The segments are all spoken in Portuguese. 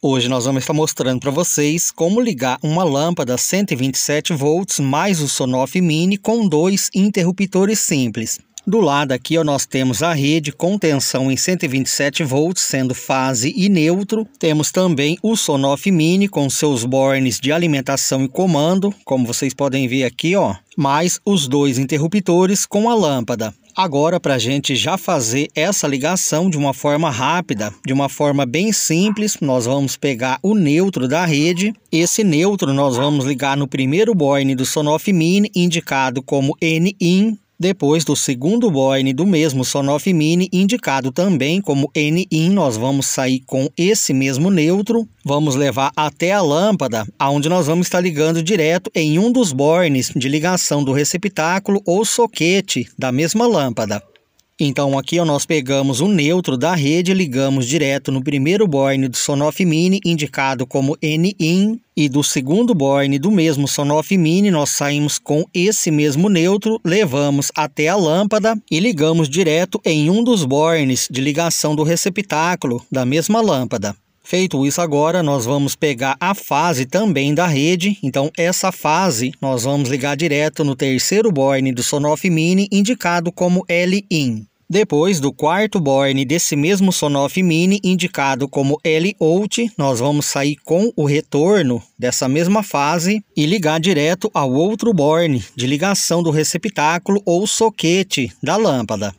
Hoje nós vamos estar mostrando para vocês como ligar uma lâmpada 127 volts mais o Sonoff Mini com dois interruptores simples. Do lado aqui ó, nós temos a rede com tensão em 127 volts, sendo fase e neutro. Temos também o Sonoff Mini com seus bornes de alimentação e comando, como vocês podem ver aqui, ó, mais os dois interruptores com a lâmpada. Agora, para a gente já fazer essa ligação de uma forma rápida, de uma forma bem simples, nós vamos pegar o neutro da rede. Esse neutro nós vamos ligar no primeiro borne do Sonoff Mini, indicado como N-IN, depois do segundo Boeing do mesmo Sonoff Mini, indicado também como N-in, nós vamos sair com esse mesmo neutro. Vamos levar até a lâmpada, aonde nós vamos estar ligando direto em um dos bornes de ligação do receptáculo ou soquete da mesma lâmpada. Então aqui nós pegamos o neutro da rede, ligamos direto no primeiro borne do Sonoff Mini, indicado como N-in, e do segundo borne do mesmo Sonoff Mini, nós saímos com esse mesmo neutro, levamos até a lâmpada e ligamos direto em um dos bornes de ligação do receptáculo da mesma lâmpada. Feito isso agora, nós vamos pegar a fase também da rede. Então, essa fase nós vamos ligar direto no terceiro borne do Sonoff Mini, indicado como L-in. Depois do quarto borne desse mesmo Sonoff Mini, indicado como L-Out, nós vamos sair com o retorno dessa mesma fase e ligar direto ao outro borne de ligação do receptáculo ou soquete da lâmpada.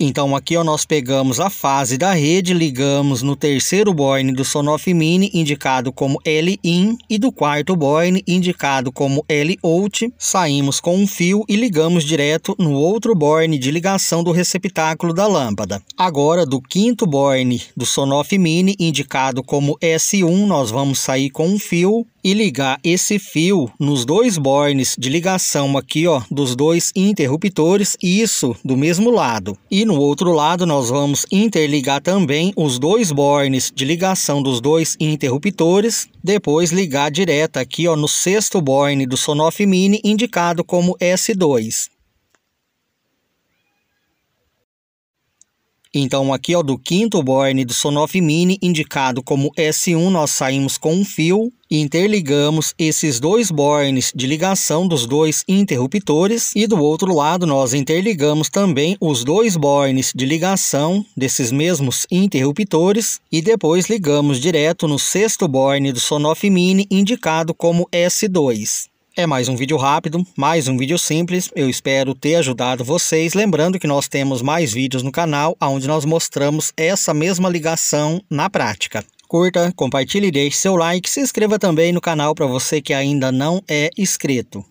Então aqui ó, nós pegamos a fase da rede, ligamos no terceiro borne do Sonoff Mini, indicado como L-in, e do quarto borne, indicado como L-out, saímos com um fio e ligamos direto no outro borne de ligação do receptáculo da lâmpada. Agora do quinto borne do Sonoff Mini, indicado como S1, nós vamos sair com um fio e ligar esse fio nos dois bornes de ligação aqui ó, dos dois interruptores, isso do mesmo lado. E no outro lado, nós vamos interligar também os dois bornes de ligação dos dois interruptores, depois ligar direto aqui ó, no sexto borne do Sonoff Mini, indicado como S2. Então aqui ó, do quinto borne do Sonoff Mini, indicado como S1, nós saímos com um fio, interligamos esses dois bornes de ligação dos dois interruptores e do outro lado nós interligamos também os dois bornes de ligação desses mesmos interruptores e depois ligamos direto no sexto borne do Sonoff Mini, indicado como S2. É mais um vídeo rápido, mais um vídeo simples, eu espero ter ajudado vocês. Lembrando que nós temos mais vídeos no canal, onde nós mostramos essa mesma ligação na prática. Curta, compartilhe, deixe seu like, se inscreva também no canal para você que ainda não é inscrito.